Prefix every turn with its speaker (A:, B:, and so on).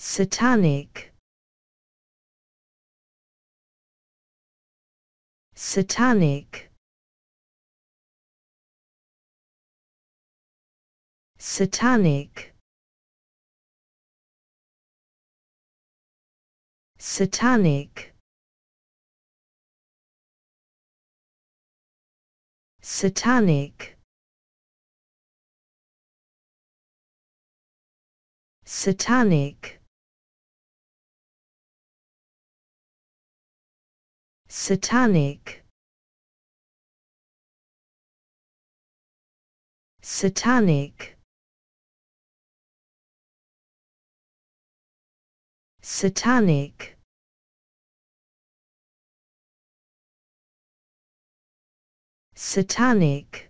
A: satanic satanic satanic satanic satanic satanic Satanic Satanic Satanic Satanic